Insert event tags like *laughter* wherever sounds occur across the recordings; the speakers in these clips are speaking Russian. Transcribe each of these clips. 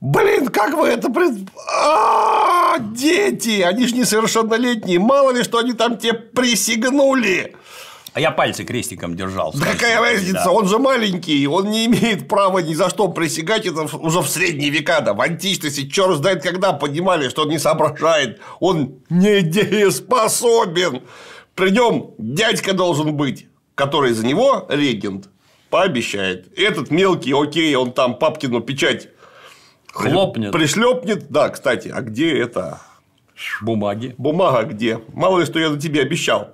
Блин, как вы это пред... А, дети! Они же несовершеннолетние. Мало ли, что они там тебе присягнули. А я пальцы крестиком держал. Да какая разница, да. он же маленький, он не имеет права ни за что присягать, это уже в средние века, да, в античности, черт знает когда, понимали, что он не соображает, он недееспособен. При нем дядька должен быть, который за него регент пообещает. Этот мелкий, окей, он там папкину печать Хлопнет. Пришлепнет, да, кстати. А где это? Бумаги. Бумага где? Мало ли, что я за тебе обещал.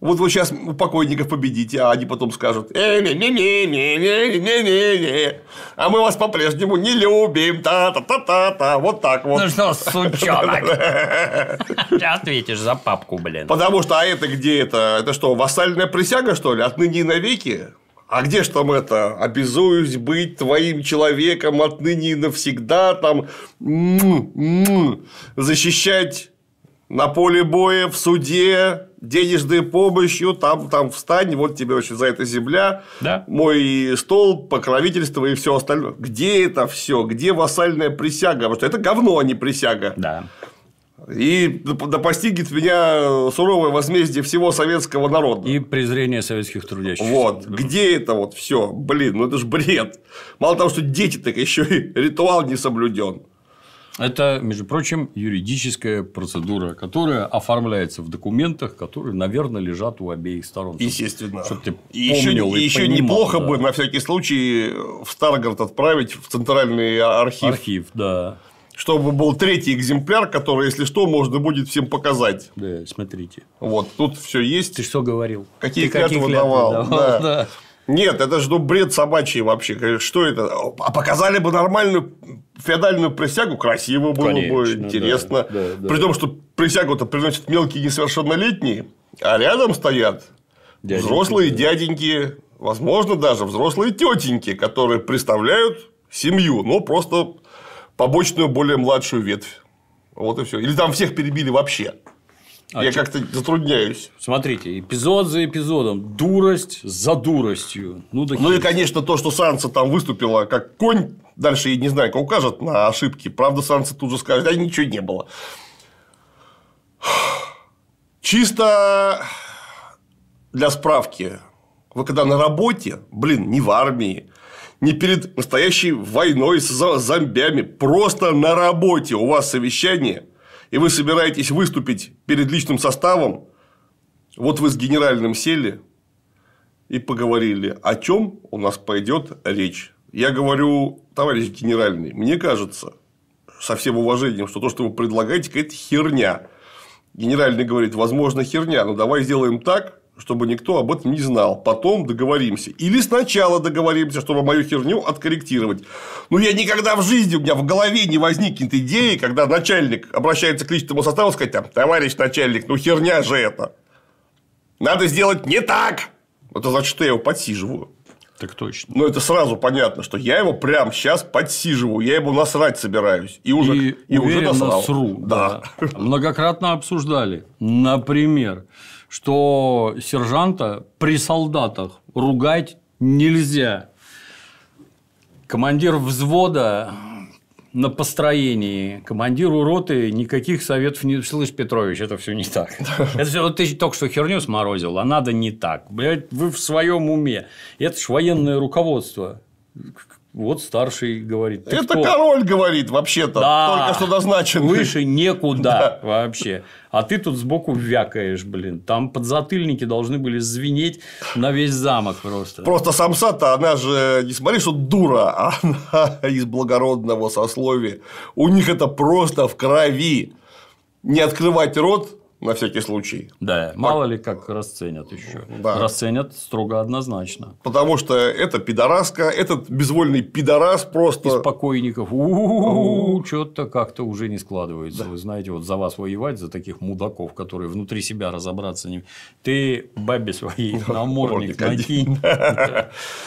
Вот вы сейчас у покойников победите, а они потом скажут, э не не не не не не не не а мы вас по-прежнему не любим, та-та-та-та-та, вот так вот. Ну что, сучонок, ты *laughs* ответишь за папку, блин. Потому что, а это где это? Это что, вассальная присяга, что ли? Отныне и навеки? а где ж там это, обязуюсь быть твоим человеком отныне и навсегда, там, м мм, -м мм, защищать на поле боя, в суде, денежной помощью, там, там встань, вот тебе вообще за это земля, да? мой стол, покровительство и все остальное. Где это все? Где вассальная присяга? Потому что это говно, а не присяга. Да. И да постигнет меня суровое возмездие всего советского народа. И презрение советских трудящихся. Вот. Где это вот все? Блин, ну это ж бред. Мало того, что дети, так еще и ритуал не соблюден. Это, между прочим, юридическая процедура, которая оформляется в документах, которые, наверное, лежат у обеих сторон. Естественно. Чтобы ты помнил и еще, и еще понимал, неплохо да. бы на всякий случай в Старгород отправить в центральный архив. Архив, да чтобы был третий экземпляр, который, если что, можно будет всем показать. Да, смотрите. Вот, тут все есть. Ты что говорил? Какие Ты клятвы давал? да. *laughs* Да. Нет, это же ну, бред собачий вообще. Что это? А показали бы нормальную феодальную присягу, красиво было Конечно, бы, интересно. Да, да, При том, что присягу-то приносят мелкие несовершеннолетние, а рядом стоят дяденьки, взрослые да. дяденьки, возможно, даже взрослые тетеньки, которые представляют семью, но просто побочную, более младшую ветвь. Вот и все. Или там всех перебили вообще. А Я как-то затрудняюсь. Смотрите, эпизод за эпизодом. Дурость за дуростью. Ну, да ну и, конечно, то, что Санса там выступила как конь, дальше я не знаю, как укажет на ошибки. Правда, Санса тут же скажет, да ничего не было. Чисто для справки. Вы когда на работе, блин, не в армии, не перед настоящей войной с зомбями, просто на работе у вас совещание, и вы собираетесь выступить перед личным составом, вот вы с генеральным сели и поговорили, о чем у нас пойдет речь. Я говорю, товарищ генеральный, мне кажется, со всем уважением, что то, что вы предлагаете, какая-то херня. Генеральный говорит, возможно, херня, но давай сделаем так, чтобы никто об этом не знал. Потом договоримся. Или сначала договоримся, чтобы мою херню откорректировать. Но ну, я никогда в жизни, у меня в голове не возникнет идеи, когда начальник обращается к личному составу, сказать, там, товарищ начальник, ну херня же это. Надо сделать не так. Это значит, что я его подсиживаю. Так точно. Но это сразу понятно, что я его прямо сейчас подсиживаю, я его насрать собираюсь. И уже, и и уже насрал. Насру, да. да. Многократно обсуждали. Например, что сержанта при солдатах ругать нельзя. Командир взвода на построении. командир уроты никаких советов не... Слышь, Петрович, это все не так. Это все вот ты только что херню сморозил, а надо не так. Блять, вы в своем уме. Это же военное руководство. Вот старший говорит. Это кто? король говорит вообще-то, да, только что назначен. Выше некуда *laughs* да. вообще. А ты тут сбоку вякаешь, блин. Там подзатыльники должны были звенеть на весь замок просто. Просто самса-то, она же, не смотри, что дура, а она *laughs* из благородного сословия. У них это просто в крови. Не открывать рот на всякий случай. Да, мало ли как расценят еще. Да. Расценят строго однозначно. Потому что это пидораска, этот безвольный пидорас просто. Из покойников. Что-то как-то уже не складывается. Да. Вы знаете, вот за вас воевать, за таких мудаков, которые внутри себя разобраться не. Ты бабе своей *laughs* намордник накинь. *laughs*